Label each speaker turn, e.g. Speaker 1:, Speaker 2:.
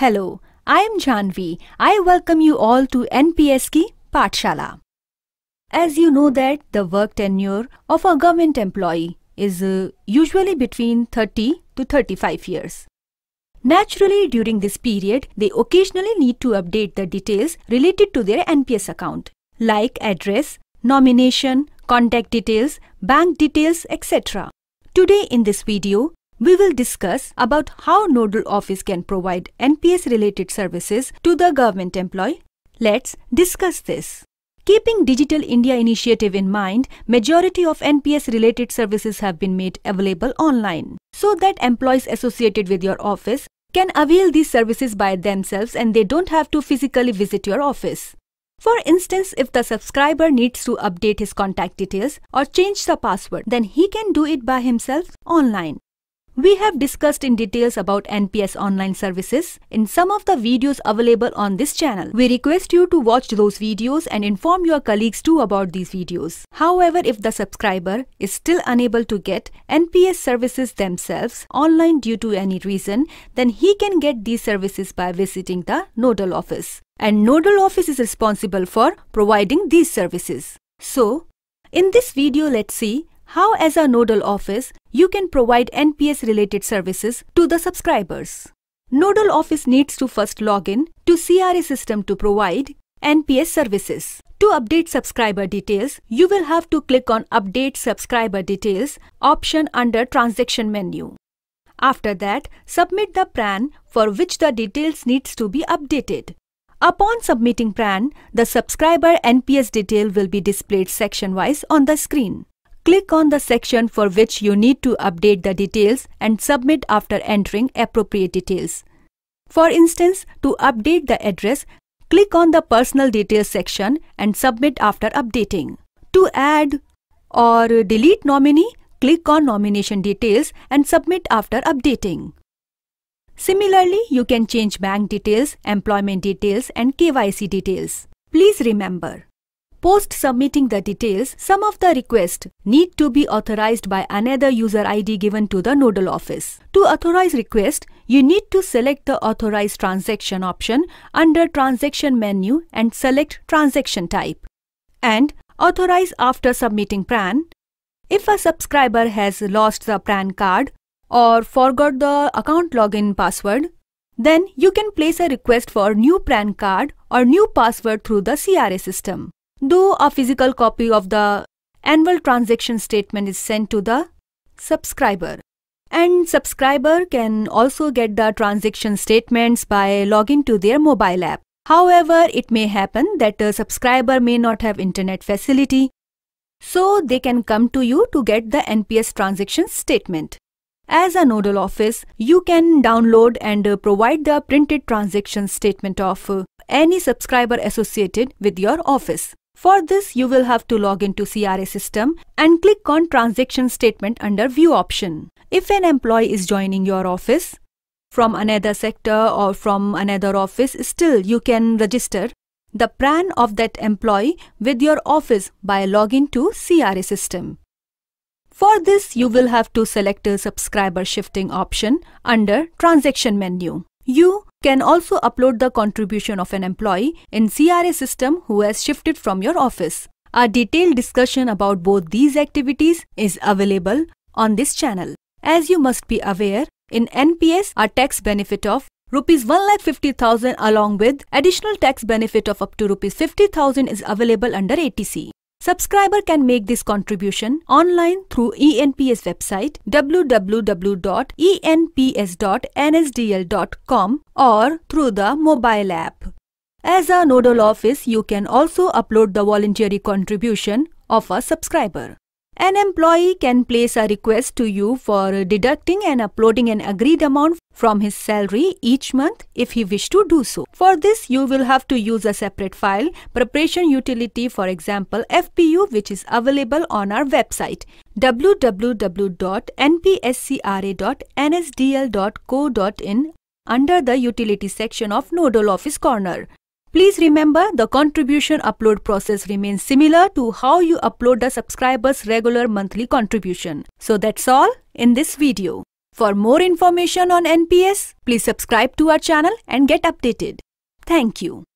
Speaker 1: Hello, I am Janvi. I welcome you all to NPS ki Patshala. As you know that the work tenure of a government employee is uh, usually between 30 to 35 years. Naturally, during this period, they occasionally need to update the details related to their NPS account, like address, nomination, contact details, bank details, etc. Today in this video, we will discuss about how nodal office can provide NPS related services to the government employee. Let's discuss this. Keeping Digital India initiative in mind, majority of NPS related services have been made available online so that employees associated with your office can avail these services by themselves and they don't have to physically visit your office. For instance, if the subscriber needs to update his contact details or change the password, then he can do it by himself online. We have discussed in details about NPS online services in some of the videos available on this channel. We request you to watch those videos and inform your colleagues too about these videos. However, if the subscriber is still unable to get NPS services themselves online due to any reason, then he can get these services by visiting the nodal office. And nodal office is responsible for providing these services. So, in this video, let's see how as a nodal office you can provide NPS related services to the subscribers. Nodal office needs to first log in to CRA system to provide NPS services. To update subscriber details, you will have to click on Update Subscriber Details option under Transaction menu. After that, submit the plan for which the details needs to be updated. Upon submitting plan, the subscriber NPS detail will be displayed section-wise on the screen. Click on the section for which you need to update the details and submit after entering appropriate details. For instance, to update the address, click on the personal details section and submit after updating. To add or delete nominee, click on nomination details and submit after updating. Similarly, you can change bank details, employment details and KYC details. Please remember, Post submitting the details, some of the requests need to be authorized by another user ID given to the nodal office. To authorize request, you need to select the authorize transaction option under transaction menu and select transaction type. And authorize after submitting PRAN. If a subscriber has lost the PRAN card or forgot the account login password, then you can place a request for new PRAN card or new password through the CRA system. Though a physical copy of the annual transaction statement is sent to the subscriber. And subscriber can also get the transaction statements by logging to their mobile app. However, it may happen that the subscriber may not have internet facility. So they can come to you to get the NPS transaction statement. As a nodal office, you can download and provide the printed transaction statement of any subscriber associated with your office. For this, you will have to log into CRA system and click on transaction statement under view option. If an employee is joining your office from another sector or from another office, still you can register the PRAN of that employee with your office by logging to CRA system. For this, you will have to select a subscriber shifting option under transaction menu. You can also upload the contribution of an employee in CRA system who has shifted from your office. A detailed discussion about both these activities is available on this channel. As you must be aware, in NPS, a tax benefit of Rs 1,50,000 along with additional tax benefit of up to Rs 50,000 is available under ATC. Subscriber can make this contribution online through ENPS website www.enps.nsdl.com or through the mobile app. As a nodal office, you can also upload the voluntary contribution of a subscriber. An employee can place a request to you for deducting and uploading an agreed amount from his salary each month if he wish to do so. For this, you will have to use a separate file, preparation utility for example FPU which is available on our website www.npscra.nsdl.co.in under the utility section of nodal office corner. Please remember the contribution upload process remains similar to how you upload the subscriber's regular monthly contribution. So that's all in this video. For more information on NPS, please subscribe to our channel and get updated. Thank you.